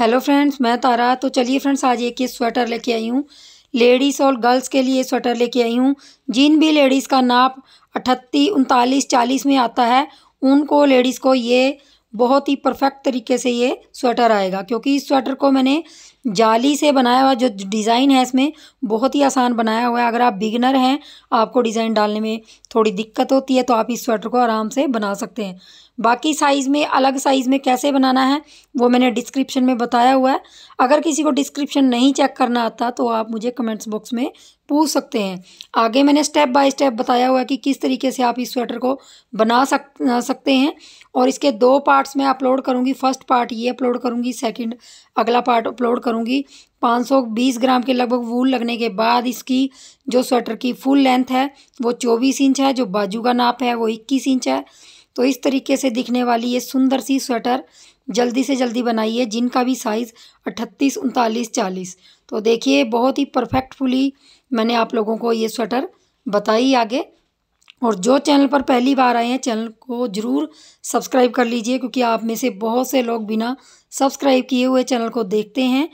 hello friends मैं तारा तो चलिए फ्रेंड्स आज एक ये स्वेटर लेके आई हूँ लेडीज़ और गर्ल्स के लिए स्वेटर लेके आई हूँ जिन भी लेडीज़ का नाप अठत्ती उनतालीस चालीस में आता है उनको लेडीज़ को ये बहुत ही परफेक्ट तरीके से ये स्वेटर आएगा क्योंकि इस स्वेटर को मैंने जाली से बनाया हुआ जो डिज़ाइन है इसमें बहुत ही आसान बनाया हुआ है अगर आप बिगनर हैं आपको डिज़ाइन डालने में थोड़ी दिक्कत होती है तो आप इस स्वेटर को आराम से बना सकते हैं बाकी साइज़ में अलग साइज़ में कैसे बनाना है वो मैंने डिस्क्रिप्शन में बताया हुआ है अगर किसी को डिस्क्रिप्शन नहीं चेक करना आता तो आप मुझे कमेंट्स बॉक्स में पूछ सकते हैं आगे मैंने स्टेप बाय स्टेप बताया हुआ है कि किस तरीके से आप इस स्वेटर को बना सक सकते हैं और इसके दो पार्ट्स में अपलोड करूँगी फर्स्ट पार्ट ये अपलोड करूँगी सेकेंड अगला पार्ट अपलोड करूँगी बीस ग्राम के लगभग वूल लगने के बाद इसकी जो स्वेटर की फुल लेंथ है वो चौबीस इंच है जो बाजू का नाप है वो इक्कीस इंच है तो इस तरीके से दिखने वाली ये सुंदर सी स्वेटर जल्दी से जल्दी बनाइए जिनका भी साइज़ अट्ठतीस उनतालीस चालीस तो देखिए बहुत ही परफेक्टफुली मैंने आप लोगों को ये स्वेटर बताई आगे और जो चैनल पर पहली बार आए हैं चैनल को ज़रूर सब्सक्राइब कर लीजिए क्योंकि आप में से बहुत से लोग बिना सब्सक्राइब किए हुए चैनल को देखते हैं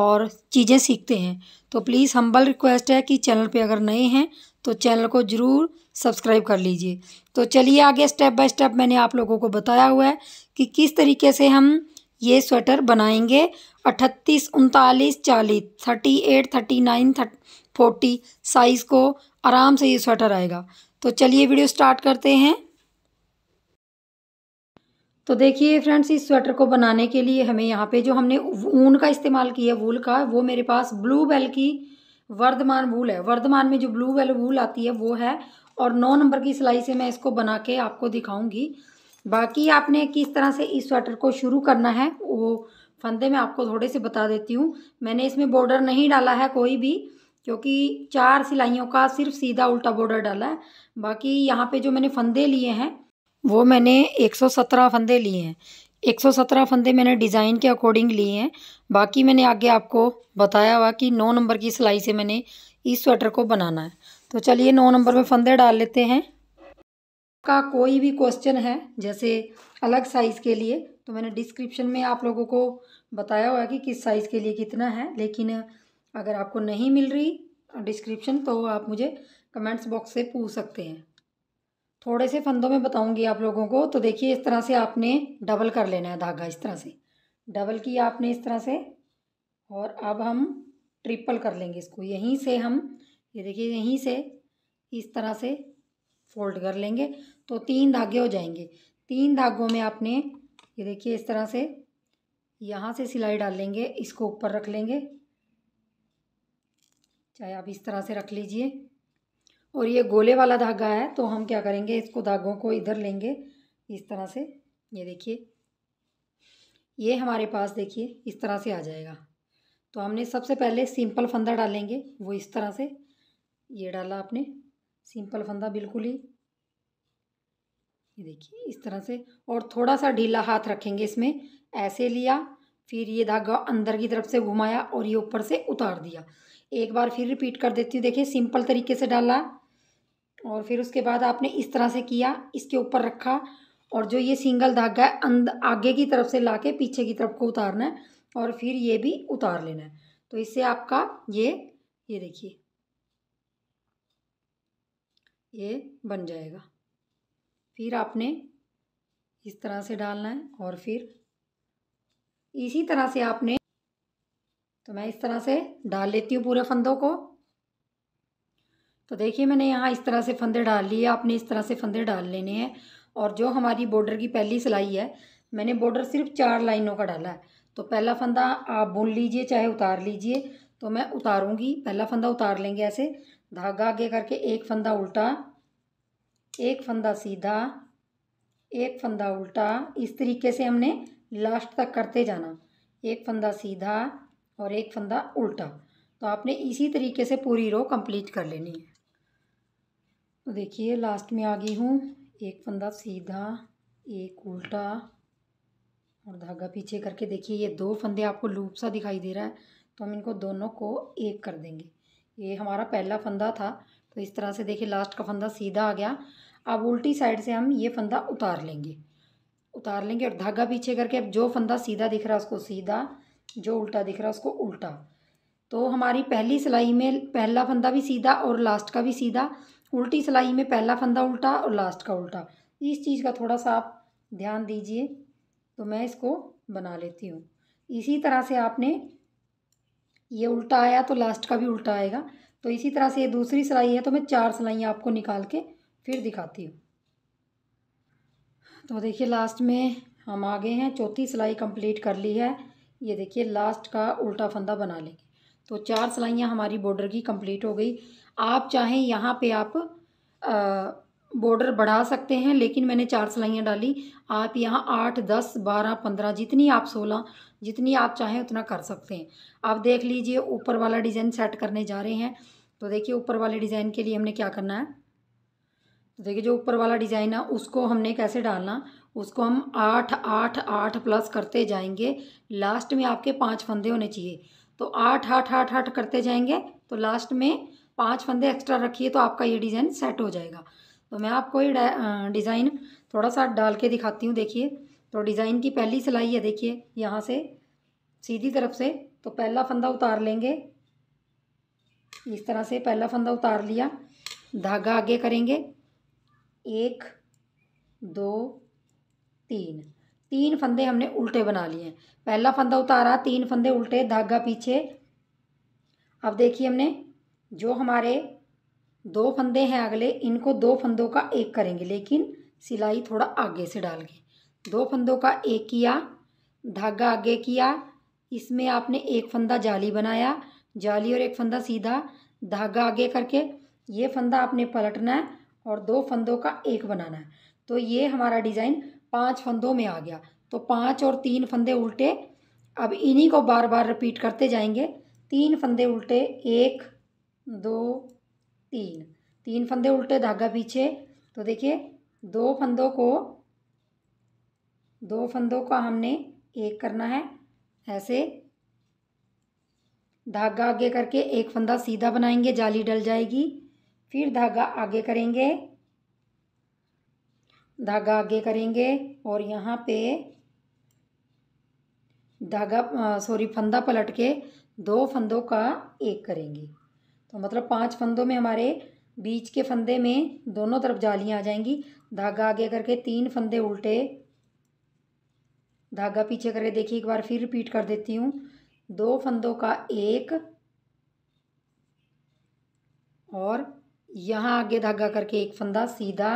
और चीज़ें सीखते हैं तो प्लीज़ हम्बल रिक्वेस्ट है कि चैनल पे अगर नए हैं तो चैनल को ज़रूर सब्सक्राइब कर लीजिए तो चलिए आगे स्टेप बाय स्टेप मैंने आप लोगों को बताया हुआ है कि किस तरीके से हम ये स्वेटर बनाएंगे अट्ठतीस उनतालीस चालीस thirty eight thirty nine thirty forty size को आराम से ये स्वेटर आएगा तो चलिए वीडियो स्टार्ट करते हैं तो देखिए फ्रेंड्स इस स्वेटर को बनाने के लिए हमें यहाँ पे जो हमने ऊन का इस्तेमाल किया वूल का वो मेरे पास ब्लू बेल की वर्धमान वूल है वर्धमान में जो ब्लू वेल वूल आती है वो है और नौ नंबर की सिलाई से मैं इसको बना के आपको दिखाऊंगी बाकी आपने किस तरह से इस स्वेटर को शुरू करना है वो फंदे मैं आपको थोड़े से बता देती हूँ मैंने इसमें बॉर्डर नहीं डाला है कोई भी क्योंकि चार सिलाइयों का सिर्फ सीधा उल्टा बॉर्डर डाला है बाकी यहाँ पे जो मैंने फंदे लिए हैं वो मैंने 117 फंदे लिए हैं 117 फंदे मैंने डिज़ाइन के अकॉर्डिंग लिए हैं बाकी मैंने आगे आपको बताया हुआ कि नौ नंबर की सिलाई से मैंने इस स्वेटर को बनाना है तो चलिए नौ नंबर में फंदे डाल लेते हैं का कोई भी क्वेश्चन है जैसे अलग साइज़ के लिए तो मैंने डिस्क्रिप्शन में आप लोगों को बताया हुआ है कि किस साइज़ के लिए कितना है लेकिन अगर आपको नहीं मिल रही डिस्क्रिप्शन तो आप मुझे कमेंट्स बॉक्स से पूछ सकते हैं थोड़े से फंदों में बताऊंगी आप लोगों को तो देखिए इस तरह से आपने डबल कर लेना है धागा इस तरह से डबल किया आपने इस तरह से और अब हम ट्रिपल कर लेंगे इसको यहीं से हम ये देखिए यहीं से इस तरह से फोल्ड कर लेंगे तो तीन धागे हो जाएंगे तीन धागों में आपने ये देखिए इस तरह से यहाँ से सिलाई डाल लेंगे इसको ऊपर रख लेंगे चाहे आप इस तरह से रख लीजिए और ये गोले वाला धागा है तो हम क्या करेंगे इसको धागों को इधर लेंगे इस तरह से ये देखिए ये हमारे पास देखिए इस तरह से आ जाएगा तो हमने सबसे पहले सिंपल फंदा डालेंगे वो इस तरह से ये डाला आपने सिंपल फंदा बिल्कुल ही ये देखिए इस तरह से और थोड़ा सा ढीला हाथ रखेंगे इसमें ऐसे लिया फिर ये धागा अंदर की तरफ से घुमाया और ये ऊपर से उतार दिया एक बार फिर रिपीट कर देती हूँ देखिए सिंपल तरीके से डाला और फिर उसके बाद आपने इस तरह से किया इसके ऊपर रखा और जो ये सिंगल धागा है अंद आगे की तरफ से ला के पीछे की तरफ को उतारना है और फिर ये भी उतार लेना है तो इससे आपका ये ये देखिए ये बन जाएगा फिर आपने इस तरह से डालना है और फिर इसी तरह से आपने तो मैं इस तरह से डाल लेती हूँ पूरे फंदों को तो देखिए मैंने यहाँ इस तरह से फंदे डाल लिए आपने इस तरह से फंदे डाल लेने हैं और जो हमारी बॉर्डर की पहली सिलाई है मैंने बॉर्डर सिर्फ चार लाइनों का डाला है तो पहला फंदा आप बुन लीजिए चाहे उतार लीजिए तो मैं उतारूँगी पहला फंदा उतार लेंगे ऐसे धागा आगे करके एक फंदा उल्टा एक फंदा सीधा एक फंदा उल्टा इस तरीके से हमने लास्ट तक करते जाना एक फंदा सीधा और एक फंदा उल्टा तो आपने इसी तरीके से पूरी रो कंप्लीट कर लेनी है तो देखिए लास्ट में आ गई हूँ एक फंदा सीधा एक उल्टा और धागा पीछे करके देखिए ये दो फंदे आपको लूप सा दिखाई दे रहा है तो हम इनको दोनों को एक कर देंगे ये हमारा पहला फंदा था तो इस तरह से देखिए लास्ट का फंदा सीधा आ गया अब उल्टी साइड से हम ये फंदा उतार लेंगे उतार लेंगे और धागा पीछे करके अब जो फंदा सीधा दिख रहा है उसको सीधा जो उल्टा दिख रहा है उसको उल्टा तो हमारी पहली सिलाई में पहला फंदा भी सीधा और लास्ट का भी सीधा उल्टी सिलाई में पहला फंदा उल्टा और लास्ट का उल्टा इस चीज़ का थोड़ा सा आप ध्यान दीजिए तो मैं इसको बना लेती हूँ इसी तरह से आपने ये उल्टा आया तो लास्ट का भी उल्टा आएगा तो इसी तरह से ये दूसरी सिलाई है तो मैं चार सिलाइयाँ आपको निकाल के फिर दिखाती हूँ तो देखिए लास्ट में हम आगे हैं चौथी सिलाई कंप्लीट कर ली है ये देखिए लास्ट का उल्टा फंदा बना लेंगे तो चार सिलाइयाँ हमारी बॉर्डर की कंप्लीट हो गई आप चाहें यहाँ पे आप बॉर्डर बढ़ा सकते हैं लेकिन मैंने चार सिलाइयाँ डाली आप यहाँ आठ दस बारह पंद्रह जितनी आप सोलह जितनी आप चाहें उतना कर सकते हैं आप देख लीजिए ऊपर वाला डिज़ाइन सेट करने जा रहे हैं तो देखिए ऊपर वाले डिज़ाइन के लिए हमने क्या करना है तो देखिए जो ऊपर वाला डिज़ाइन है उसको हमने कैसे डालना उसको हम आठ आठ आठ प्लस करते जाएंगे लास्ट में आपके पाँच फंदे होने चाहिए तो आठ आठ आठ आठ करते जाएंगे तो लास्ट में पाँच फंदे एक्स्ट्रा रखिए तो आपका ये डिज़ाइन सेट हो जाएगा तो मैं आपको ये डिज़ाइन थोड़ा सा डाल के दिखाती हूँ देखिए तो डिज़ाइन की पहली सिलाई है देखिए यहाँ से सीधी तरफ से तो पहला फंदा उतार लेंगे इस तरह से पहला फंदा उतार लिया धागा आगे करेंगे एक दो तीन तीन फंदे हमने उल्टे बना लिए हैं पहला फंदा उतारा तीन फंदे उल्टे धागा पीछे अब देखिए हमने जो हमारे दो फंदे हैं अगले इनको दो फंदों का एक करेंगे लेकिन सिलाई थोड़ा आगे से डाल के दो फंदों का एक किया धागा आगे किया इसमें आपने एक फंदा जाली बनाया जाली और एक फंदा सीधा धागा आगे करके ये फंदा आपने पलटना है और दो फंदों का एक बनाना है तो ये हमारा डिज़ाइन पांच फंदों में आ गया तो पांच और तीन फंदे उल्टे अब इन्हीं को बार बार रिपीट करते जाएंगे तीन फंदे उल्टे एक दो तीन तीन फंदे उल्टे धागा पीछे तो देखिए दो फंदों को दो फंदों का हमने एक करना है ऐसे धागा आगे करके एक फंदा सीधा बनाएंगे जाली डल जाएगी फिर धागा आगे करेंगे धागा आगे करेंगे और यहाँ पे धागा सॉरी फंदा पलट के दो फंदों का एक करेंगे तो मतलब पांच फंदों में हमारे बीच के फंदे में दोनों तरफ जालियाँ आ जाएंगी धागा आगे करके तीन फंदे उल्टे धागा पीछे करके देखिए एक बार फिर रिपीट कर देती हूँ दो फंदों का एक और यहाँ आगे धागा करके एक फंदा सीधा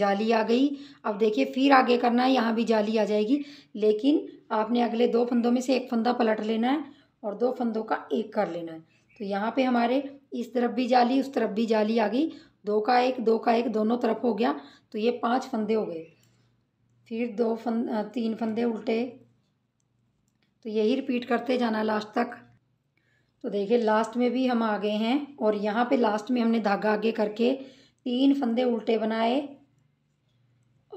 जाली आ गई अब देखिए फिर आगे करना है यहाँ भी जाली आ जाएगी लेकिन आपने अगले दो फंदों में से एक फंदा पलट लेना है और दो फंदों का एक कर लेना है तो यहाँ पे हमारे इस तरफ भी जाली उस तरफ भी जाली आ गई दो का एक दो का एक दोनों तरफ हो गया तो ये पांच फंदे हो गए फिर दो फंद तीन फंदे उल्टे तो यही रिपीट करते जाना लास्ट तक तो देखिए लास्ट में भी हम आ गए हैं और यहाँ पे लास्ट में हमने धागा आगे करके तीन फंदे उल्टे बनाए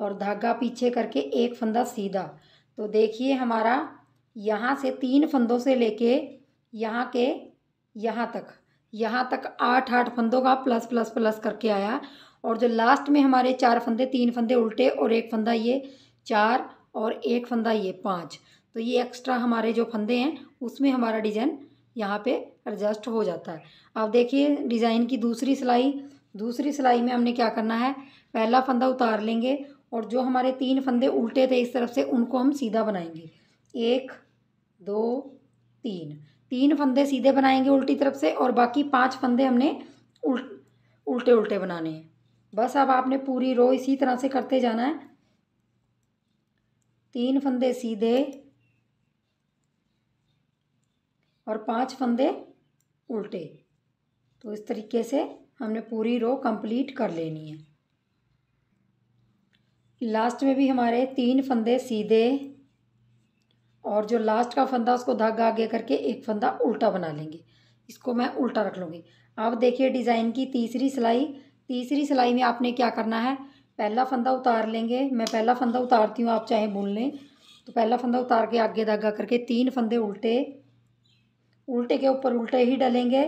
और धागा पीछे करके एक फंदा सीधा तो देखिए हमारा यहाँ से तीन फंदों से लेके यहाँ के यहाँ तक यहाँ तक आठ आठ फंदों का प्लस प्लस प्लस करके आया और जो लास्ट में हमारे चार फंदे तीन फंदे उल्टे और एक फंदा ये चार और एक फंदा ये पाँच तो ये एक्स्ट्रा हमारे जो फंदे हैं उसमें हमारा डिज़ाइन यहाँ पे एडजस्ट हो जाता है अब देखिए डिज़ाइन की दूसरी सिलाई दूसरी सिलाई में हमने क्या करना है पहला फंदा उतार लेंगे और जो हमारे तीन फंदे उल्टे थे इस तरफ से उनको हम सीधा बनाएंगे एक दो तीन तीन फंदे सीधे बनाएंगे उल्टी तरफ से और बाकी पांच फंदे हमने उल्टे उल्टे बनाने हैं बस अब आपने पूरी रो इसी तरह से करते जाना है तीन फंदे सीधे और पांच फंदे उल्टे तो इस तरीके से हमने पूरी रो कंप्लीट कर लेनी है लास्ट में भी हमारे तीन फंदे सीधे और जो लास्ट का फंदा उसको धागा आगे करके एक फंदा उल्टा बना लेंगे इसको मैं उल्टा रख लूँगी अब देखिए डिज़ाइन की तीसरी सिलाई तीसरी सिलाई में आपने क्या करना है पहला फंदा उतार लेंगे मैं पहला फंदा उतारती हूँ आप चाहे बुन लें तो पहला फंदा उतार के आगे धागा करके तीन फंदे उल्टे उल्टे के ऊपर उल्टे ही डलेंगे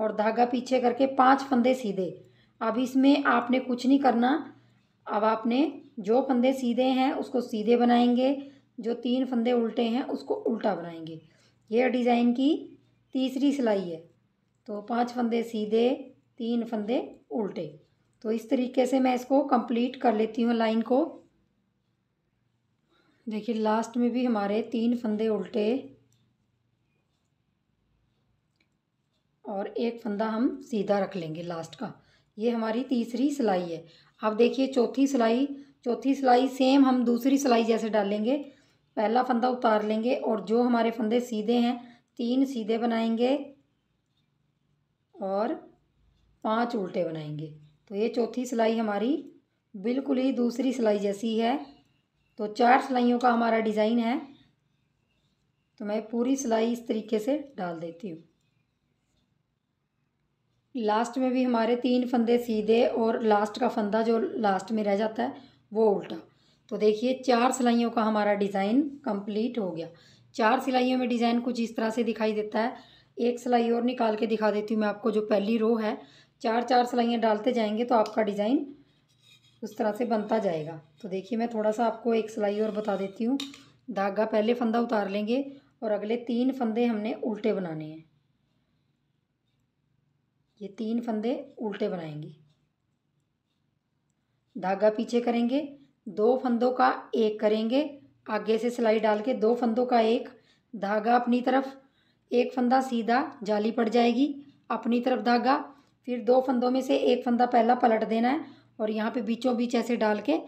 और धागा पीछे करके पांच फंदे सीधे अब इसमें आपने कुछ नहीं करना अब आपने जो फंदे सीधे हैं उसको सीधे बनाएंगे जो तीन फंदे उल्टे हैं उसको उल्टा बनाएंगे यह डिज़ाइन की तीसरी सिलाई है तो पांच फंदे सीधे तीन फंदे उल्टे तो इस तरीके से मैं इसको कंप्लीट कर लेती हूँ लाइन को देखिए लास्ट में भी हमारे तीन फंदे उल्टे और एक फंदा हम सीधा रख लेंगे लास्ट का ये हमारी तीसरी सिलाई है अब देखिए चौथी सिलाई चौथी सिलाई सेम हम दूसरी सिलाई जैसे डालेंगे पहला फंदा उतार लेंगे और जो हमारे फंदे सीधे हैं तीन सीधे बनाएंगे और पांच उल्टे बनाएंगे तो ये चौथी सिलाई हमारी बिल्कुल ही दूसरी सिलाई जैसी है तो चार सिलाइयों का हमारा डिज़ाइन है तो मैं पूरी सिलाई इस तरीके से डाल देती हूँ लास्ट में भी हमारे तीन फंदे सीधे और लास्ट का फंदा जो लास्ट में रह जाता है वो उल्टा तो देखिए चार सिलाइयों का हमारा डिज़ाइन कंप्लीट हो गया चार सिलाइयों में डिज़ाइन कुछ इस तरह से दिखाई देता है एक सिलाई और निकाल के दिखा देती हूँ मैं आपको जो पहली रो है चार चार सिलाइयाँ डालते जाएंगे तो आपका डिज़ाइन उस तरह से बनता जाएगा तो देखिए मैं थोड़ा सा आपको एक सिलाई और बता देती हूँ धागा पहले फंदा उतार लेंगे और अगले तीन फंदे हमने उल्टे बनाने हैं ये तीन फंदे उल्टे बनाएंगे धागा पीछे करेंगे दो फंदों का एक करेंगे आगे से सिलाई डाल के दो फंदों का एक धागा अपनी तरफ एक फंदा सीधा जाली पड़ जाएगी अपनी तरफ धागा फिर दो फंदों में से एक फंदा पहला पलट देना है और यहाँ पे बीचों बीच ऐसे डाल के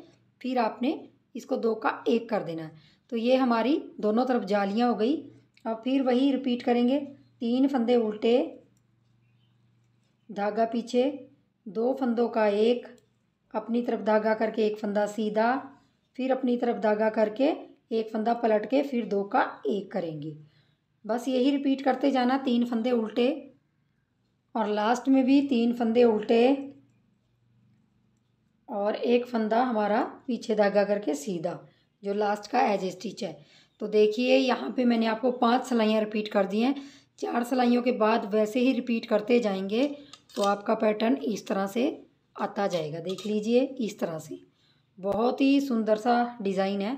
फिर आपने इसको दो का एक कर देना है तो ये हमारी दोनों तरफ जालियाँ हो गई अब फिर वही रिपीट करेंगे तीन फंदे उल्टे धागा पीछे दो फंदों का एक अपनी तरफ धागा करके एक फंदा सीधा फिर अपनी तरफ धागा करके एक फंदा पलट के फिर दो का एक करेंगे बस यही रिपीट करते जाना तीन फंदे उल्टे और लास्ट में भी तीन फंदे उल्टे और एक फंदा हमारा पीछे धागा करके सीधा जो लास्ट का एज स्टिच है तो देखिए यहाँ पे मैंने आपको पांच सिलाइयाँ रिपीट कर दी हैं चार सिलाइयों के बाद वैसे ही रिपीट करते जाएंगे तो आपका पैटर्न इस तरह से आता जाएगा देख लीजिए इस तरह से बहुत ही सुंदर सा डिज़ाइन है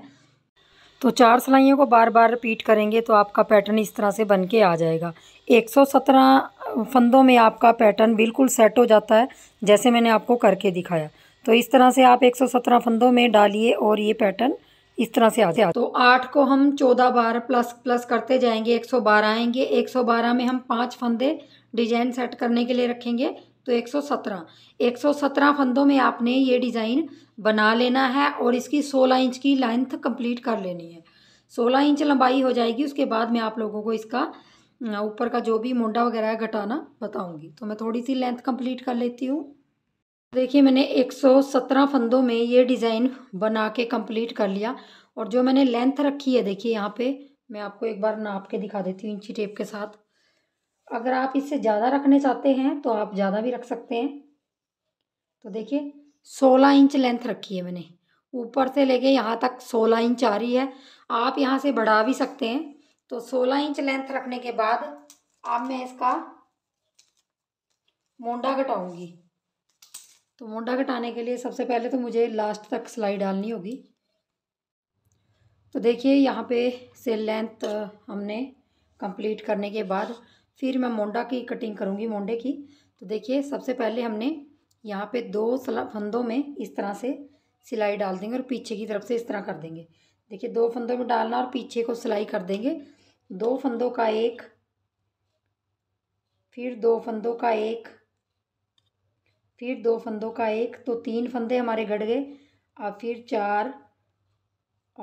तो चार सिलाइयों को बार बार रिपीट करेंगे तो आपका पैटर्न इस तरह से बन के आ जाएगा 117 फंदों में आपका पैटर्न बिल्कुल सेट हो जाता है जैसे मैंने आपको करके दिखाया तो इस तरह से आप 117 फंदों में डालिए और ये पैटर्न इस तरह से आते तो आठ को हम चौदह बार प्लस प्लस करते जाएंगे एक सौ बारह आएंगे एक सौ बारह में हम पाँच फंदे डिजाइन सेट करने के लिए रखेंगे तो 117 117 फंदों में आपने ये डिज़ाइन बना लेना है और इसकी 16 इंच की लेंथ कंप्लीट कर लेनी है 16 इंच लंबाई हो जाएगी उसके बाद मैं आप लोगों को इसका ऊपर का जो भी मुंडा वगैरह है घटाना बताऊँगी तो मैं थोड़ी सी लेंथ कम्प्लीट कर लेती हूँ देखिए मैंने 117 फंदों में ये डिज़ाइन बना के कंप्लीट कर लिया और जो मैंने लेंथ रखी है देखिए यहाँ पे मैं आपको एक बार नाप के दिखा देती हूँ इंची टेप के साथ अगर आप इससे ज़्यादा रखने चाहते हैं तो आप ज़्यादा भी रख सकते हैं तो देखिए सोलह इंच लेंथ रखी है मैंने ऊपर से लेके यहाँ तक सोलह इंच आ रही है आप यहाँ से बढ़ा भी सकते हैं तो सोलह इंच लेंथ रखने के बाद अब मैं इसका मोंडा घटाऊंगी तो मोंडा घटाने के लिए सबसे पहले तो मुझे लास्ट तक सिलाई डालनी होगी तो देखिए यहाँ पे से लेंथ हमने कंप्लीट करने के बाद फिर मैं मोंडा की कटिंग करूँगी मोंडे की तो देखिए सबसे पहले हमने यहाँ पे दो सला फंदों में इस तरह से सिलाई डाल देंगे और पीछे की तरफ से इस तरह कर देंगे देखिए दो फंदों में डालना और पीछे को सिलाई कर देंगे दो फंदों का एक फिर दो फंदों का एक फिर दो फंदों का एक तो तीन फंदे हमारे घट गए अब फिर चार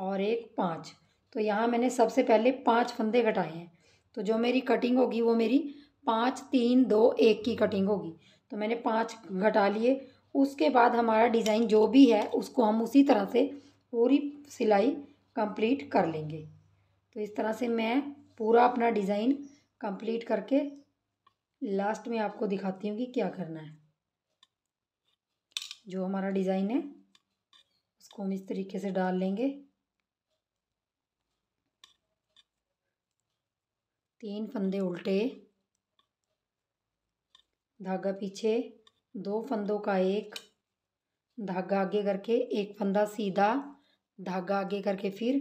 और एक पाँच तो यहाँ मैंने सबसे पहले पाँच फंदे घटाए हैं तो जो मेरी कटिंग होगी वो मेरी पाँच तीन दो एक की कटिंग होगी तो मैंने पाँच घटा लिए उसके बाद हमारा डिज़ाइन जो भी है उसको हम उसी तरह से पूरी सिलाई कंप्लीट कर लेंगे तो इस तरह से मैं पूरा अपना डिज़ाइन कंप्लीट करके लास्ट में आपको दिखाती हूँ कि क्या करना है जो हमारा डिज़ाइन है उसको हम इस तरीके से डाल लेंगे तीन फंदे उल्टे धागा पीछे दो फंदों का एक धागा आगे करके एक फंदा सीधा धागा आगे करके फिर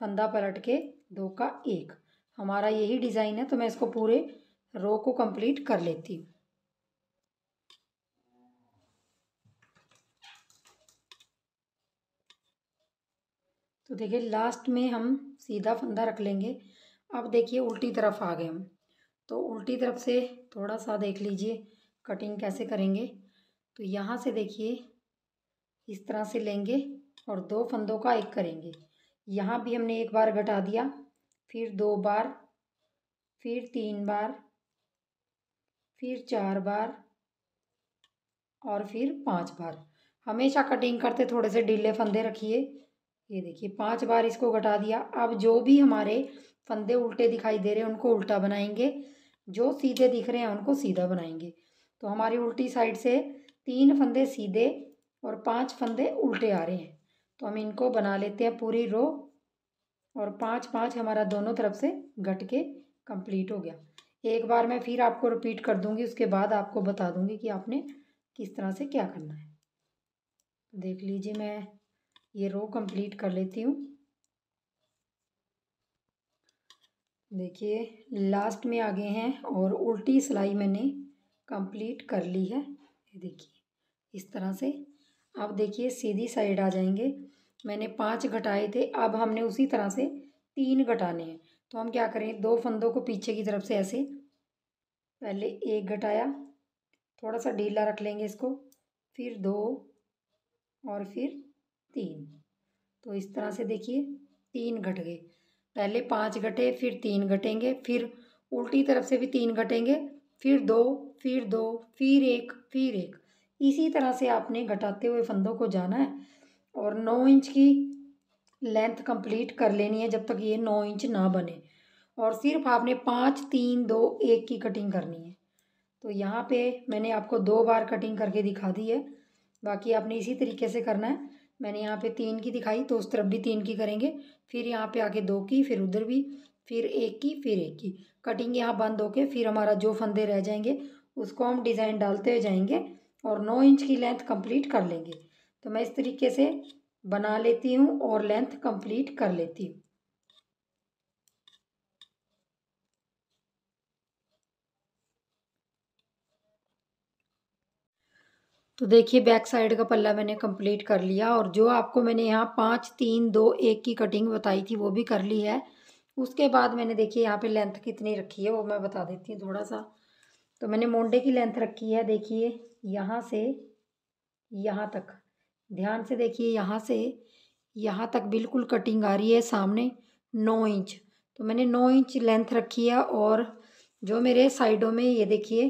फंदा पलट के दो का एक हमारा यही डिज़ाइन है तो मैं इसको पूरे रो को कंप्लीट कर लेती हूँ तो देखिए लास्ट में हम सीधा फंदा रख लेंगे अब देखिए उल्टी तरफ आ गए हम तो उल्टी तरफ से थोड़ा सा देख लीजिए कटिंग कैसे करेंगे तो यहाँ से देखिए इस तरह से लेंगे और दो फंदों का एक करेंगे यहाँ भी हमने एक बार घटा दिया फिर दो बार फिर तीन बार फिर चार बार और फिर पांच बार हमेशा कटिंग करते थोड़े से ढीले फंदे रखिए ये देखिए पांच बार इसको घटा दिया अब जो भी हमारे फंदे उल्टे दिखाई दे रहे हैं उनको उल्टा बनाएंगे जो सीधे दिख रहे हैं उनको सीधा बनाएंगे तो हमारी उल्टी साइड से तीन फंदे सीधे और पांच फंदे उल्टे आ रहे हैं तो हम इनको बना लेते हैं पूरी रो और पांच पांच हमारा दोनों तरफ से घट के कंप्लीट हो गया एक बार मैं फिर आपको रिपीट कर दूंगी उसके बाद आपको बता दूंगी कि आपने किस तरह से क्या करना है देख लीजिए मैं ये रो कंप्लीट कर लेती हूँ देखिए लास्ट में आ गए हैं और उल्टी सिलाई मैंने कंप्लीट कर ली है ये देखिए इस तरह से अब देखिए सीधी साइड आ जाएंगे मैंने पांच घटाए थे अब हमने उसी तरह से तीन घटाने हैं तो हम क्या करें दो फंदों को पीछे की तरफ से ऐसे पहले एक घटाया थोड़ा सा ढीला रख लेंगे इसको फिर दो और फिर तीन तो इस तरह से देखिए तीन घट गए पहले पाँच घटे फिर तीन घटेंगे फिर उल्टी तरफ से भी तीन घटेंगे फिर दो फिर दो फिर एक फिर एक इसी तरह से आपने घटाते हुए फंदों को जाना है और नौ इंच की लेंथ कंप्लीट कर लेनी है जब तक ये नौ इंच ना बने और सिर्फ आपने पाँच तीन दो एक की कटिंग करनी है तो यहाँ पे मैंने आपको दो बार कटिंग करके दिखा दी है बाकी आपने इसी तरीके से करना है मैंने यहाँ पे तीन की दिखाई तो उस तरफ भी तीन की करेंगे फिर यहाँ पे आके दो की फिर उधर भी फिर एक की फिर एक की कटिंग यहाँ बंद होके फिर हमारा जो फंदे रह जाएंगे उसको हम डिज़ाइन डालते हुए जाएंगे और नौ इंच की लेंथ कंप्लीट कर लेंगे तो मैं इस तरीके से बना लेती हूँ और लेंथ कंप्लीट कर लेती हूँ तो देखिए बैक साइड का पल्ला मैंने कंप्लीट कर लिया और जो आपको मैंने यहाँ पाँच तीन दो एक की कटिंग बताई थी वो भी कर ली है उसके बाद मैंने देखिए यहाँ पे लेंथ कितनी रखी है वो मैं बता देती हूँ थोड़ा सा तो मैंने मोंडे की लेंथ रखी है देखिए यहाँ से यहाँ तक ध्यान से देखिए यहाँ से यहाँ तक बिल्कुल कटिंग आ रही है सामने नौ इंच तो मैंने नौ इंच लेंथ रखी है और जो मेरे साइडों में ये देखिए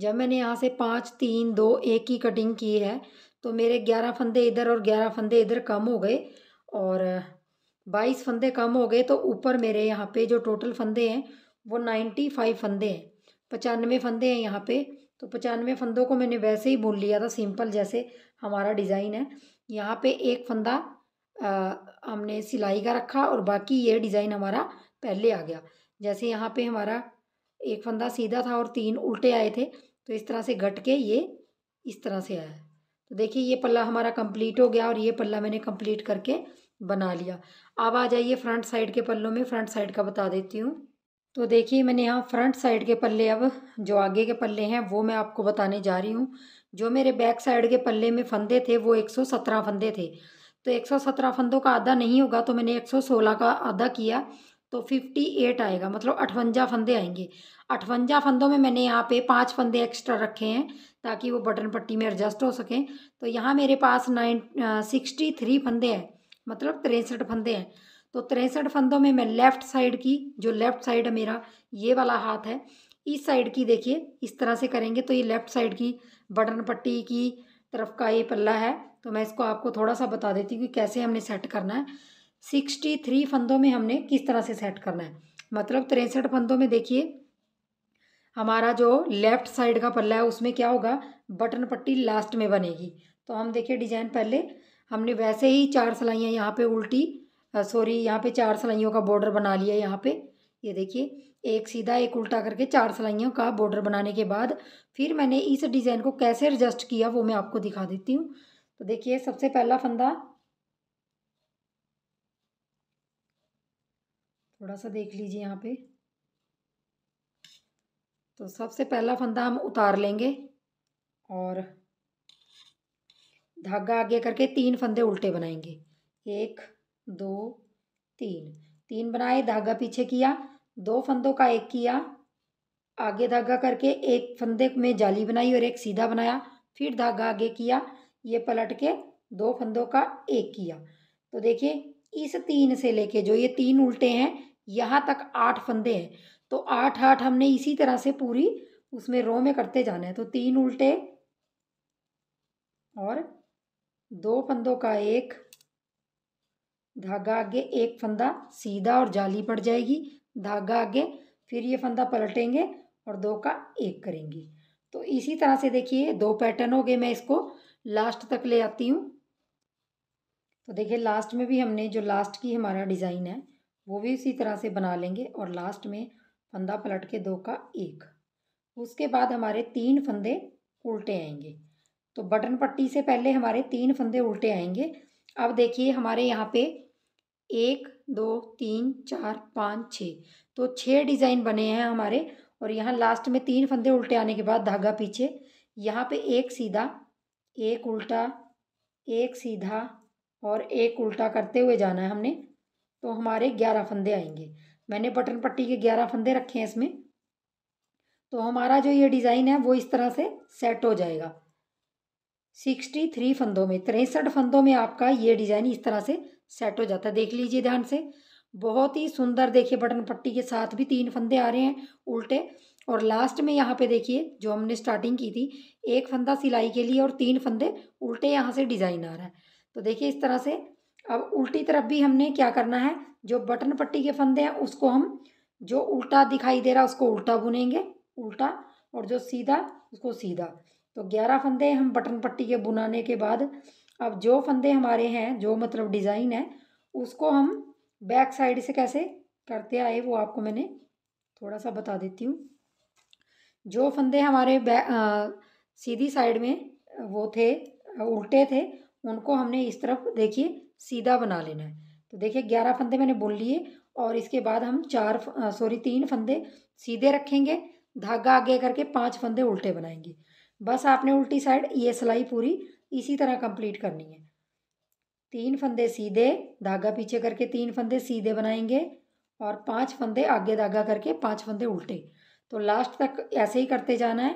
जब मैंने यहाँ से पाँच तीन दो एक की कटिंग की है तो मेरे ग्यारह फंदे इधर और ग्यारह फंदे इधर कम हो गए और बाईस फंदे कम हो गए तो ऊपर मेरे यहाँ पे जो टोटल फंदे हैं वो नाइन्टी फाइव फंदे हैं पचानवे फंदे हैं यहाँ पे तो पचानवे फंदों को मैंने वैसे ही बुन लिया था सिंपल जैसे हमारा डिज़ाइन है यहाँ पे एक फंदा आ, हमने सिलाई का रखा और बाकी ये डिज़ाइन हमारा पहले आ गया जैसे यहाँ पे हमारा एक फंदा सीधा था और तीन उल्टे आए थे तो इस तरह से घट के ये इस तरह से आया तो देखिए ये पल्ला हमारा कंप्लीट हो गया और ये पल्ला मैंने कंप्लीट करके बना लिया अब आ जाइए फ्रंट साइड के पल्लों में फ्रंट साइड का बता देती हूँ तो देखिए मैंने यहाँ फ्रंट साइड के पल्ले अब जो आगे के पल्ले हैं वो मैं आपको बताने जा रही हूँ जो मेरे बैक साइड के पल्ले में फंदे थे वो एक सौ सत्रह फंदे थे तो एक सौ सत्रह फंदों का आधा नहीं होगा तो मैंने एक सौ सोलह का आधा किया तो फिफ्टी एट आएगा मतलब अठवंजा फंदे आएंगे अठवंजा फंदों में मैंने यहाँ पे पांच फंदे एक्स्ट्रा रखे हैं ताकि वो बटन पट्टी में एडजस्ट हो सकें तो यहाँ मेरे पास नाइन सिक्सटी थ्री फंदे हैं मतलब तिरसठ फंदे हैं तो तिरसठ फंदों में मैं लेफ़्ट साइड की जो लेफ़्ट साइड है मेरा ये वाला हाथ है इस साइड की देखिए इस तरह से करेंगे तो ये लेफ़्ट साइड की बटन पट्टी की तरफ का ये पल्ला है तो मैं इसको आपको थोड़ा सा बता देती हूँ कि कैसे हमने सेट करना है सिक्सटी थ्री फंदों में हमने किस तरह से सेट करना है मतलब तिरसठ फंदों में देखिए हमारा जो लेफ्ट साइड का पल्ला है उसमें क्या होगा बटन पट्टी लास्ट में बनेगी तो हम देखिए डिजाइन पहले हमने वैसे ही चार सिलाइयाँ यहाँ पे उल्टी सॉरी यहाँ पे चार सिलाइयों का बॉर्डर बना लिया यहाँ पे ये देखिए एक सीधा एक उल्टा करके चार सिलाइयों का बॉर्डर बनाने के बाद फिर मैंने इस डिज़ाइन को कैसे एडजस्ट किया वो मैं आपको दिखा देती हूँ तो देखिए सबसे पहला फंदा थोड़ा सा देख लीजिए यहाँ पे तो सबसे पहला फंदा हम उतार लेंगे और धागा आगे करके तीन फंदे उल्टे बनाएंगे एक दो तीन तीन बनाए धागा पीछे किया दो फंदों का एक किया आगे धागा करके एक फंदे में जाली बनाई और एक सीधा बनाया फिर धागा आगे किया ये पलट के दो फंदों का एक किया तो देखिए इस तीन से लेके जो ये तीन उल्टे हैं यहाँ तक आठ फंदे हैं तो आठ आठ हमने इसी तरह से पूरी उसमें रो में करते जाना है तो तीन उल्टे और दो फंदों का एक धागा आगे एक फंदा सीधा और जाली पड़ जाएगी धागा आगे फिर ये फंदा पलटेंगे और दो का एक करेंगे तो इसी तरह से देखिए दो पैटर्न हो गए मैं इसको लास्ट तक ले आती हूँ तो देखिए लास्ट में भी हमने जो लास्ट की हमारा डिज़ाइन है वो भी उसी तरह से बना लेंगे और लास्ट में फंदा पलट के दो का एक उसके बाद हमारे तीन फंदे उल्टे आएंगे तो बटन पट्टी से पहले हमारे तीन फंदे उल्टे आएंगे अब देखिए हमारे यहाँ पे एक दो तीन चार पाँच छः तो छः डिज़ाइन बने हैं हमारे और यहाँ लास्ट में तीन फंदे उल्टे आने के बाद धागा पीछे यहाँ पे एक सीधा एक उल्टा एक सीधा और एक उल्टा करते हुए जाना है हमने तो हमारे ग्यारह फंदे आएंगे मैंने बटन पट्टी के ग्यारह फंदे रखे हैं इसमें तो हमारा जो ये डिज़ाइन है वो इस तरह से सेट हो जाएगा सिक्सटी थ्री फंदों में तिरसठ फंदों में आपका ये डिज़ाइन इस तरह से सेट हो जाता है देख लीजिए ध्यान से बहुत ही सुंदर देखिए बटन पट्टी के साथ भी तीन फंदे आ रहे हैं उल्टे और लास्ट में यहाँ पे देखिए जो हमने स्टार्टिंग की थी एक फंदा सिलाई के लिए और तीन फंदे उल्टे यहाँ से डिज़ाइन आ रहा है तो देखिए इस तरह से अब उल्टी तरफ भी हमने क्या करना है जो बटन पट्टी के फंदे हैं उसको हम जो उल्टा दिखाई दे रहा है उसको उल्टा बुनेंगे उल्टा और जो सीधा उसको सीधा तो ग्यारह फंदे हम बटन पट्टी के बुनाने के बाद अब जो फंदे हमारे हैं जो मतलब डिज़ाइन है उसको हम बैक साइड से कैसे करते आए वो आपको मैंने थोड़ा सा बता देती हूँ जो फंदे हमारे बै सीधी साइड में वो थे उल्टे थे उनको हमने इस तरफ देखिए सीधा बना लेना है तो देखिए ग्यारह फंदे मैंने बुन लिए और इसके बाद हम चार सॉरी तीन फंदे सीधे रखेंगे धागा आगे करके पांच फंदे उल्टे बनाएंगे बस आपने उल्टी साइड ये सिलाई पूरी इसी तरह कंप्लीट करनी है तीन फंदे सीधे धागा पीछे करके तीन फंदे सीधे बनाएंगे और पांच फंदे आगे धागा करके पांच फंदे उल्टे तो लास्ट तक ऐसे ही करते जाना है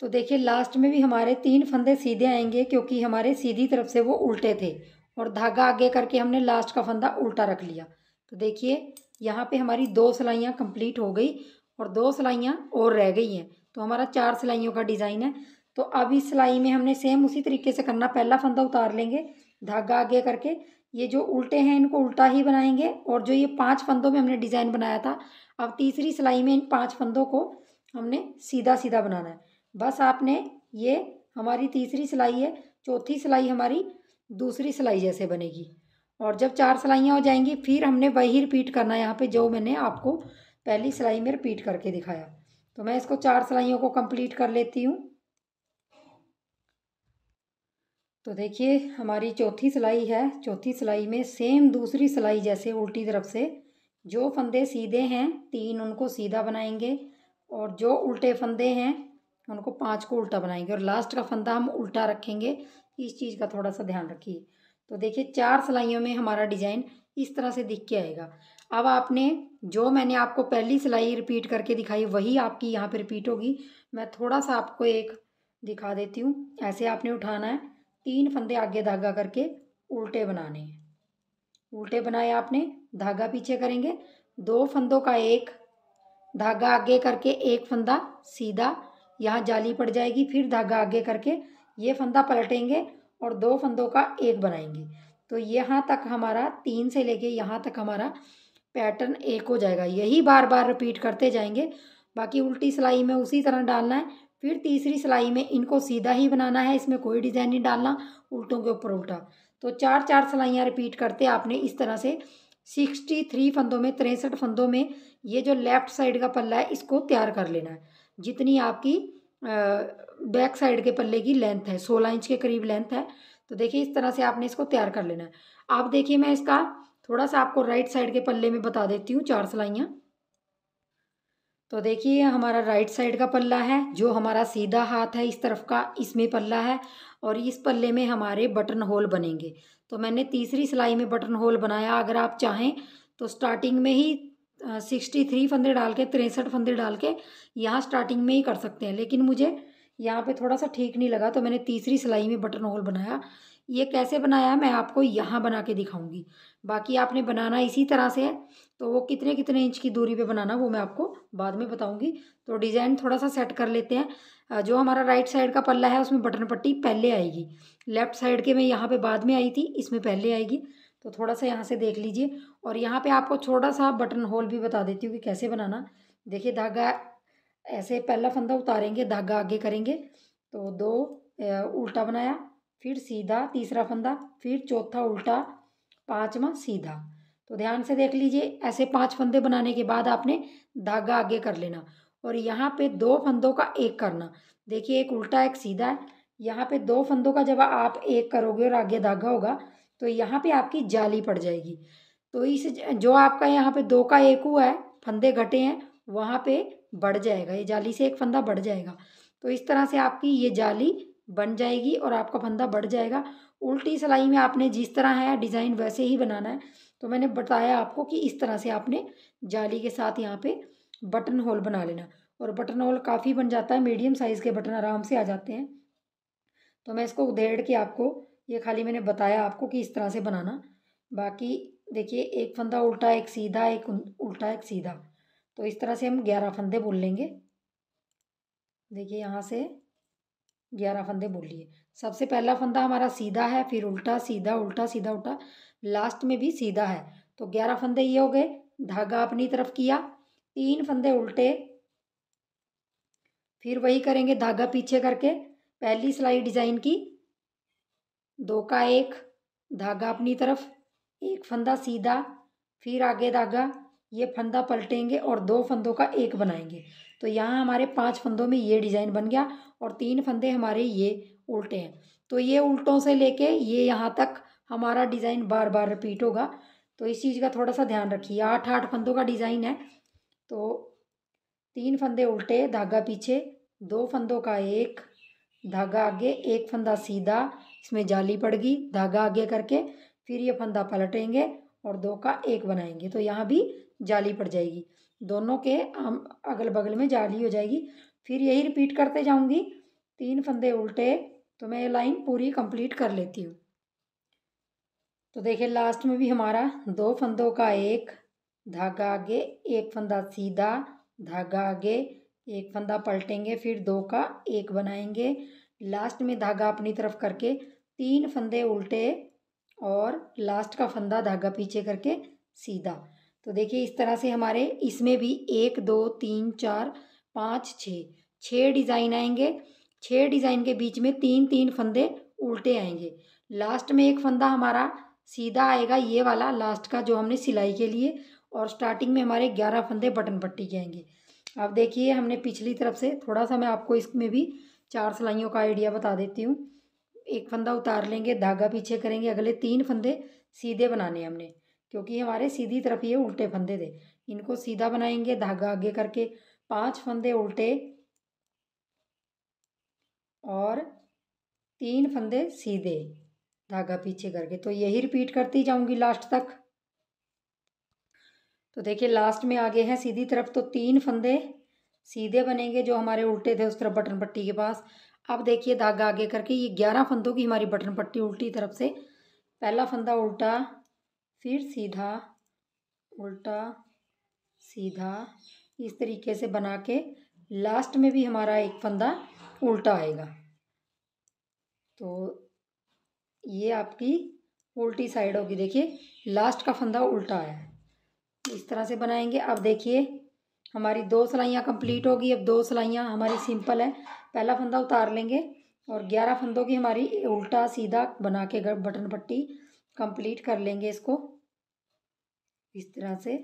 तो देखिए लास्ट में भी हमारे तीन फंदे सीधे आएंगे क्योंकि हमारे सीधी तरफ से वो उल्टे थे और धागा आगे करके हमने लास्ट का फंदा उल्टा रख लिया तो देखिए यहाँ पे हमारी दो सिलाइयाँ कंप्लीट हो गई और दो सिलाइयाँ और रह गई हैं तो हमारा चार सिलाइयों का डिज़ाइन है तो अब इस सिलाई में हमने सेम उसी तरीके से करना पहला फंदा उतार लेंगे धागा आगे करके ये जो उल्टे हैं इनको उल्टा ही बनाएंगे और जो ये पाँच फंदों में हमने डिज़ाइन बनाया था अब तीसरी सिलाई में इन पाँच फंदों को हमने सीधा सीधा बनाना है बस आपने ये हमारी तीसरी सिलाई है चौथी सिलाई हमारी दूसरी सिलाई जैसे बनेगी और जब चार सिलाइयाँ हो जाएंगी फिर हमने वही रिपीट करना है यहाँ पे जो मैंने आपको पहली सिलाई में रिपीट करके दिखाया तो मैं इसको चार सिलाइयों को कंप्लीट कर लेती हूँ तो देखिए हमारी चौथी सिलाई है चौथी सिलाई में सेम दूसरी सिलाई जैसे उल्टी तरफ से जो फंदे सीधे हैं तीन उनको सीधा बनाएंगे और जो उल्टे फंदे हैं उनको पाँच को उल्टा बनाएंगे और लास्ट का फंदा हम उल्टा रखेंगे इस चीज़ का थोड़ा सा ध्यान रखिए तो देखिए चार सिलाइयों में हमारा डिज़ाइन इस तरह से दिख के आएगा अब आपने जो मैंने आपको पहली सिलाई रिपीट करके दिखाई वही आपकी यहाँ पर रिपीट होगी मैं थोड़ा सा आपको एक दिखा देती हूँ ऐसे आपने उठाना है तीन फंदे आगे धागा करके उल्टे बनाने हैं उल्टे बनाए आपने धागा पीछे करेंगे दो फंदों का एक धागा आगे करके एक फंदा सीधा यहाँ जाली पड़ जाएगी फिर धागा आगे करके ये फंदा पलटेंगे और दो फंदों का एक बनाएंगे तो यहाँ तक हमारा तीन से लेके यहाँ तक हमारा पैटर्न एक हो जाएगा यही बार बार रिपीट करते जाएंगे बाकी उल्टी सिलाई में उसी तरह डालना है फिर तीसरी सिलाई में इनको सीधा ही बनाना है इसमें कोई डिज़ाइन नहीं डालना उल्टों के ऊपर उल्टा तो चार चार सिलाइयाँ रिपीट करते आपने इस तरह से सिक्सटी थ्री फंदों में तिरसठ फंदों में ये जो लेफ़्ट साइड का पल्ला है इसको तैयार कर लेना है जितनी आपकी बैक साइड के पल्ले की लेंथ है सोलह इंच के करीब लेंथ है तो देखिए इस तरह से आपने इसको तैयार कर लेना है आप देखिए मैं इसका थोड़ा सा आपको राइट साइड के पल्ले में बता देती हूँ चार सिलाइयाँ तो देखिए हमारा राइट साइड का पल्ला है जो हमारा सीधा हाथ है इस तरफ का इसमें पल्ला है और इस पल्ले में हमारे बटन होल बनेंगे तो मैंने तीसरी सिलाई में बटन होल बनाया अगर आप चाहें तो स्टार्टिंग में ही सिक्सटी थ्री फंदे डाल के तिरसठ फंदे डाल के यहाँ स्टार्टिंग में ही कर सकते हैं लेकिन मुझे यहाँ पे थोड़ा सा ठीक नहीं लगा तो मैंने तीसरी सिलाई में बटन होल बनाया ये कैसे बनाया मैं आपको यहाँ बना के दिखाऊंगी बाकी आपने बनाना इसी तरह से है तो वो कितने कितने इंच की दूरी पे बनाना वो मैं आपको बाद में बताऊँगी तो डिज़ाइन थोड़ा सा सेट कर लेते हैं जो हमारा राइट साइड का पल्ला है उसमें बटन पट्टी पहले आएगी लेफ़्ट साइड के मैं यहाँ पर बाद में आई थी इसमें पहले आएगी तो थोड़ा सा यहाँ से देख लीजिए और यहाँ पे आपको छोटा सा बटन होल भी बता देती हूँ कि कैसे बनाना देखिए धागा ऐसे पहला फंदा उतारेंगे धागा आगे करेंगे तो दो उल्टा बनाया फिर सीधा तीसरा फंदा फिर चौथा उल्टा पाँचवा सीधा तो ध्यान से देख लीजिए ऐसे पांच फंदे बनाने के बाद आपने धागा आगे कर लेना और यहाँ पे दो फंदों का एक करना देखिए एक उल्टा एक सीधा है यहाँ पे दो फंदों का जब आप एक करोगे और आगे धागा होगा तो यहाँ पे आपकी जाली पड़ जाएगी तो इस जो आपका यहाँ पे दो का एक हुआ है फंदे घटे हैं वहाँ पे बढ़ जाएगा ये जाली से एक फंदा बढ़ जाएगा तो इस तरह से आपकी ये जाली बन जाएगी और आपका फंदा बढ़ जाएगा उल्टी सिलाई में आपने जिस तरह है डिज़ाइन वैसे ही बनाना है तो मैंने बताया आपको कि इस तरह से आपने जाली के साथ यहाँ पे बटन होल बना लेना और बटन होल काफ़ी बन जाता है मीडियम साइज़ के बटन आराम से आ जाते हैं तो मैं इसको उधेड़ के आपको ये खाली मैंने बताया आपको कि इस तरह से बनाना बाकी देखिए एक फंदा उल्टा एक सीधा एक उल्टा एक सीधा तो इस तरह से हम ग्यारह फंदे बोल लेंगे देखिए यहाँ से ग्यारह फंदे बोल लिए सबसे पहला फंदा हमारा सीधा है फिर उल्टा सीधा उल्टा सीधा उल्टा लास्ट में भी सीधा है तो ग्यारह फंदे ये हो गए धागा अपनी तरफ किया तीन फंदे उल्टे फिर वही करेंगे धागा पीछे करके पहली सिलाई डिज़ाइन की दो का एक धागा अपनी तरफ एक फंदा सीधा फिर आगे धागा ये फंदा पलटेंगे और दो फंदों का एक बनाएंगे तो यहाँ हमारे पांच फंदों में ये डिज़ाइन बन गया और तीन फंदे हमारे ये उल्टे हैं तो ये उल्टों से लेके ये यहाँ तक हमारा डिज़ाइन बार बार रिपीट होगा तो इस चीज़ का थोड़ा सा ध्यान रखिए आठ आठ फंदों का डिज़ाइन है तो तीन फंदे उल्टे धागा पीछे दो फंदों का एक धागा आगे एक फंदा सीधा इसमें जाली पड़ गई धागा आगे करके फिर ये फंदा पलटेंगे और दो का एक बनाएंगे तो यहाँ भी जाली पड़ जाएगी दोनों के आम अगल बगल में जाली हो जाएगी फिर यही रिपीट करते जाऊँगी तीन फंदे उल्टे तो मैं ये लाइन पूरी कंप्लीट कर लेती हूँ तो देखिए लास्ट में भी हमारा दो फंदों का एक धागा आगे एक फंदा सीधा धागा आगे एक फंदा पलटेंगे फिर दो का एक बनाएंगे लास्ट में धागा अपनी तरफ करके तीन फंदे उल्टे और लास्ट का फंदा धागा पीछे करके सीधा तो देखिए इस तरह से हमारे इसमें भी एक दो तीन चार पाँच छः छः डिज़ाइन आएंगे छः डिज़ाइन के बीच में तीन तीन फंदे उल्टे आएंगे लास्ट में एक फंदा हमारा सीधा आएगा ये वाला लास्ट का जो हमने सिलाई के लिए और स्टार्टिंग में हमारे ग्यारह फंदे बटन पट्टी के आएंगे अब देखिए हमने पिछली तरफ से थोड़ा सा मैं आपको इसमें भी चार सिलाइयों का आइडिया बता देती हूँ एक फंदा उतार लेंगे धागा पीछे करेंगे अगले तीन फंदे सीधे बनाने हमने क्योंकि हमारे सीधी तरफ ये उल्टे फंदे थे इनको सीधा बनाएंगे धागा आगे करके पांच फंदे उल्टे और तीन फंदे सीधे धागा पीछे करके तो यही रिपीट करती जाऊंगी लास्ट तक तो देखिए लास्ट में आगे है सीधी तरफ तो तीन फंदे सीधे बनेंगे जो हमारे उल्टे थे उस तरफ बटन पट्टी के पास अब देखिए धागा आगे करके ये ग्यारह फंदों की हमारी बटन पट्टी उल्टी तरफ से पहला फंदा उल्टा फिर सीधा उल्टा सीधा इस तरीके से बना के लास्ट में भी हमारा एक फंदा उल्टा आएगा तो ये आपकी उल्टी साइड होगी देखिए लास्ट का फंदा उल्टा आया इस तरह से बनाएंगे अब देखिए हमारी दो सिलाइयाँ कंप्लीट होगी अब दो सिलाइयाँ हमारी सिंपल है पहला फंदा उतार लेंगे और ग्यारह फंदों की हमारी उल्टा सीधा बना के बटन पट्टी कंप्लीट कर लेंगे इसको इस तरह से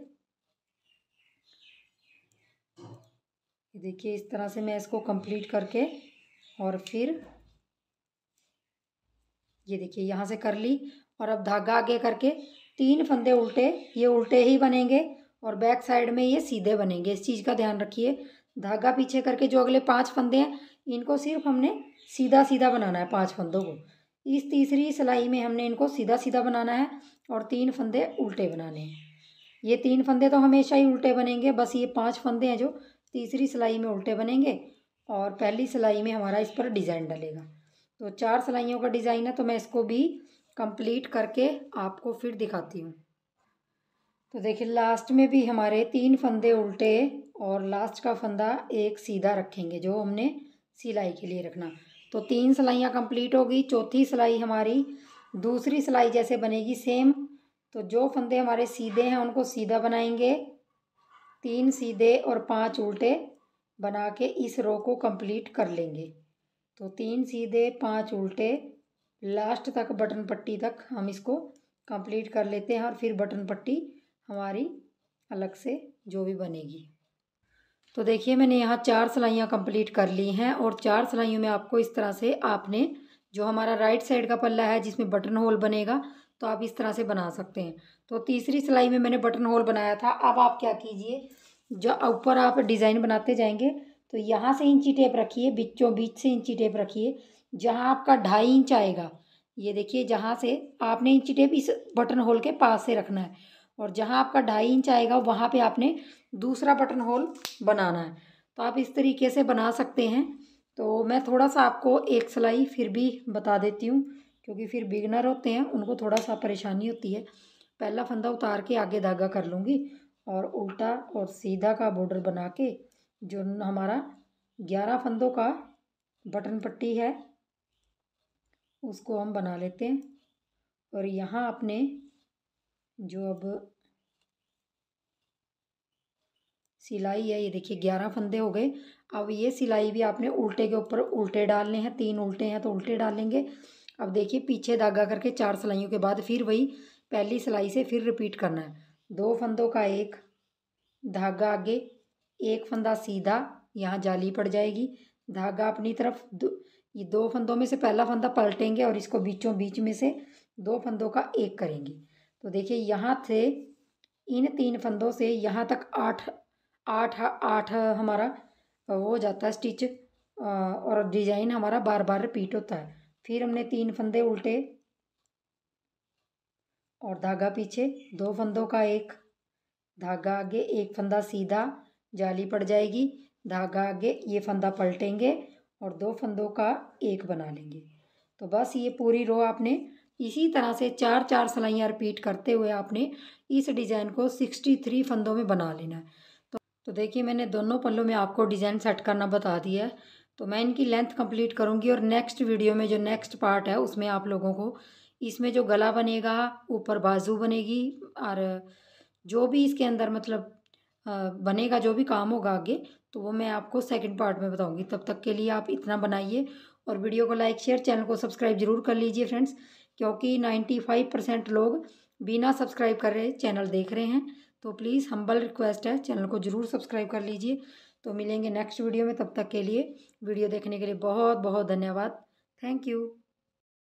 देखिए इस तरह से मैं इसको कंप्लीट करके और फिर ये देखिए यहाँ से कर ली और अब धागा आगे करके तीन फंदे उल्टे ये उल्टे ही बनेंगे और बैक साइड में ये सीधे बनेंगे इस चीज़ का ध्यान रखिए धागा पीछे करके जो अगले पाँच फंदे हैं इनको सिर्फ हमने सीधा सीधा बनाना है पाँच फंदों को इस तीसरी सिलाई में हमने इनको सीधा सीधा बनाना है और तीन फंदे उल्टे बनाने हैं ये तीन फंदे तो हमेशा ही उल्टे बनेंगे बस ये पांच फंदे हैं जो तीसरी सिलाई में उल्टे बनेंगे और पहली सिलाई में हमारा इस पर डिज़ाइन डलेगा तो चार सिलाइयों का डिज़ाइन है तो मैं इसको भी कंप्लीट करके आपको फिर दिखाती हूँ तो देखिए लास्ट में भी हमारे तीन फंदे उल्टे और लास्ट का फंदा एक सीधा रखेंगे जो हमने सिलाई के लिए रखना तो तीन सिलाइयाँ कंप्लीट होगी चौथी सिलाई हमारी दूसरी सिलाई जैसे बनेगी सेम तो जो फंदे हमारे सीधे हैं उनको सीधा बनाएंगे तीन सीधे और पांच उल्टे बना के इस रो को कंप्लीट कर लेंगे तो तीन सीधे पांच उल्टे लास्ट तक बटन पट्टी तक हम इसको कंप्लीट कर लेते हैं और फिर बटन पट्टी हमारी अलग से जो भी बनेगी तो देखिए मैंने यहाँ चार सिलाइयाँ कंप्लीट कर ली हैं और चार सिलाइयों में आपको इस तरह से आपने जो हमारा राइट साइड का पल्ला है जिसमें बटन होल बनेगा तो आप इस तरह से बना सकते हैं तो तीसरी सिलाई में मैंने बटन होल बनाया था अब आप क्या कीजिए जो ऊपर आप डिज़ाइन बनाते जाएंगे तो यहाँ से इंची टेप रखिए बीचों बीच से इंची टेप रखिए जहाँ आपका ढाई इंच आएगा ये देखिए जहाँ से आपने इंची टेप इस बटन होल के पास से रखना है और जहाँ आपका ढाई इंच आएगा वहाँ पे आपने दूसरा बटन होल बनाना है तो आप इस तरीके से बना सकते हैं तो मैं थोड़ा सा आपको एक सिलाई फिर भी बता देती हूँ क्योंकि फिर बिगनर होते हैं उनको थोड़ा सा परेशानी होती है पहला फंदा उतार के आगे धागा कर लूँगी और उल्टा और सीधा का बॉर्डर बना के जो हमारा ग्यारह फंदों का बटन पट्टी है उसको हम बना लेते हैं और यहाँ आपने जो अब सिलाई है ये देखिए ग्यारह फंदे हो गए अब ये सिलाई भी आपने उल्टे के ऊपर उल्टे डालने हैं तीन उल्टे हैं तो उल्टे डालेंगे अब देखिए पीछे धागा करके चार सिलाइयों के बाद फिर वही पहली सिलाई से फिर रिपीट करना है दो फंदों का एक धागा आगे एक फंदा सीधा यहाँ जाली पड़ जाएगी धागा अपनी तरफ दो ये दो फंदों में से पहला फंदा पलटेंगे और इसको बीचों बीच में से दो फंदों का एक करेंगे तो देखिए यहाँ से इन तीन फंदों से यहाँ तक आठ आठ आठ हमारा वो हो जाता है स्टिच और डिजाइन हमारा बार बार रिपीट होता है फिर हमने तीन फंदे उल्टे और धागा पीछे दो फंदों का एक धागा आगे एक फंदा सीधा जाली पड़ जाएगी धागा आगे ये फंदा पलटेंगे और दो फंदों का एक बना लेंगे तो बस ये पूरी रो आपने इसी तरह से चार चार सिलाइयाँ रिपीट करते हुए आपने इस डिज़ाइन को सिक्सटी थ्री फंदों में बना लेना है तो तो देखिए मैंने दोनों पल्लों में आपको डिज़ाइन सेट करना बता दिया है तो मैं इनकी लेंथ कंप्लीट करूँगी और नेक्स्ट वीडियो में जो नेक्स्ट पार्ट है उसमें आप लोगों को इसमें जो गला बनेगा ऊपर बाजू बनेगी और जो भी इसके अंदर मतलब बनेगा जो भी काम होगा आगे तो वो मैं आपको सेकेंड पार्ट में बताऊँगी तब तक के लिए आप इतना बनाइए और वीडियो को लाइक शेयर चैनल को सब्सक्राइब जरूर कर लीजिए फ्रेंड्स क्योंकि 95 परसेंट लोग बिना सब्सक्राइब कर रहे चैनल देख रहे हैं तो प्लीज़ हम्बल रिक्वेस्ट है चैनल को ज़रूर सब्सक्राइब कर लीजिए तो मिलेंगे नेक्स्ट वीडियो में तब तक के लिए वीडियो देखने के लिए बहुत बहुत धन्यवाद थैंक यू